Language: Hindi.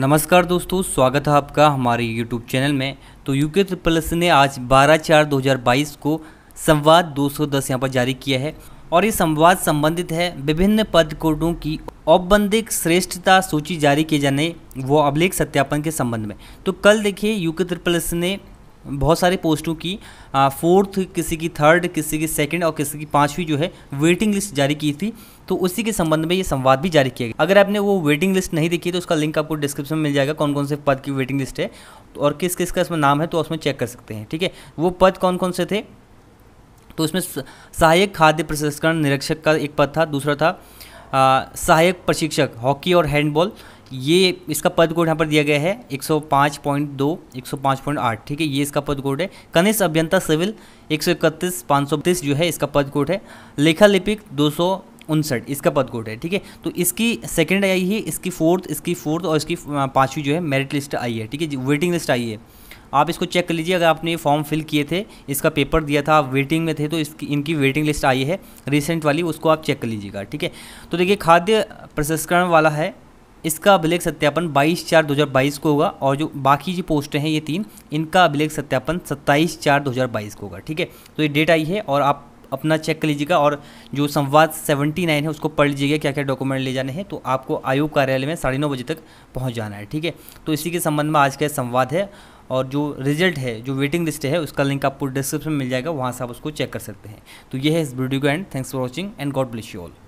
नमस्कार दोस्तों स्वागत है आपका हमारे यूट्यूब चैनल में तो यूके प्लस ने आज 12 चार 2022 को संवाद 210 यहाँ पर जारी किया है और ये संवाद संबंधित है विभिन्न पद कोटों की औपबंधिक श्रेष्ठता सूची जारी किए जाने वो अभिलेख सत्यापन के संबंध में तो कल देखिए यूके प्लस ने बहुत सारे पोस्टों की फोर्थ किसी की थर्ड किसी की सेकंड और किसी की पाँचवीं जो है वेटिंग लिस्ट जारी की थी तो उसी के संबंध में ये संवाद भी जारी किया गया अगर आपने वो वेटिंग लिस्ट नहीं देखी तो उसका लिंक आपको डिस्क्रिप्शन में मिल जाएगा कौन कौन से पद की वेटिंग लिस्ट है और किस किस का इसमें नाम है तो उसमें चेक कर सकते हैं ठीक है वो पद कौन कौन से थे तो उसमें सहायक खाद्य प्रसंस्करण निरीक्षक का एक पद था दूसरा था सहायक प्रशिक्षक हॉकी और हैंडबॉल ये इसका पद कोड यहाँ पर दिया गया है 105.2 105.8 ठीक है ये इसका पद कोड है कनिष्ठ अभियंता सिविल एक सौ इकतीस पाँच सौ जो है इसका पद कोड है लेखा लिपिक दो सौ उनसठ इसका पद कोड है ठीक है तो इसकी सेकंड आई है इसकी फोर्थ इसकी फोर्थ और इसकी पाँचवीं जो है मेरिट लिस्ट आई है ठीक है वेटिंग लिस्ट आई है आप इसको चेक कर लीजिए अगर आपने ये फॉर्म फिल किए थे इसका पेपर दिया था आप वेटिंग में थे तो इसकी इनकी वेटिंग लिस्ट आई है रिसेंट वाली उसको आप चेक कर लीजिएगा ठीक है तो देखिए खाद्य प्रसंस्करण वाला है इसका अभिलेख सत्यापन 22 चार 2022 को होगा और जो बाकी जो पोस्ट हैं ये तीन इनका अभिलेख सत्यापन 27 चार 2022 को होगा ठीक है तो ये डेट आई है और आप अपना चेक कर लीजिएगा और जो संवाद 79 है उसको पढ़ लीजिएगा क्या क्या डॉक्यूमेंट ले जाने हैं तो आपको आयोग कार्यालय में साढ़े नौ बजे तक पहुँच जाना है ठीक है तो इसी के संबंध में आज का संवाद है और जो रिजल्ट है जो वेटिंग लिस्ट है उसका लिंक आपको डिस्क्रिप्शन में मिल जाएगा वहाँ से आप उसको चेक कर सकते हैं तो ये है इस वीडियो का end thanks for watching and God bless you all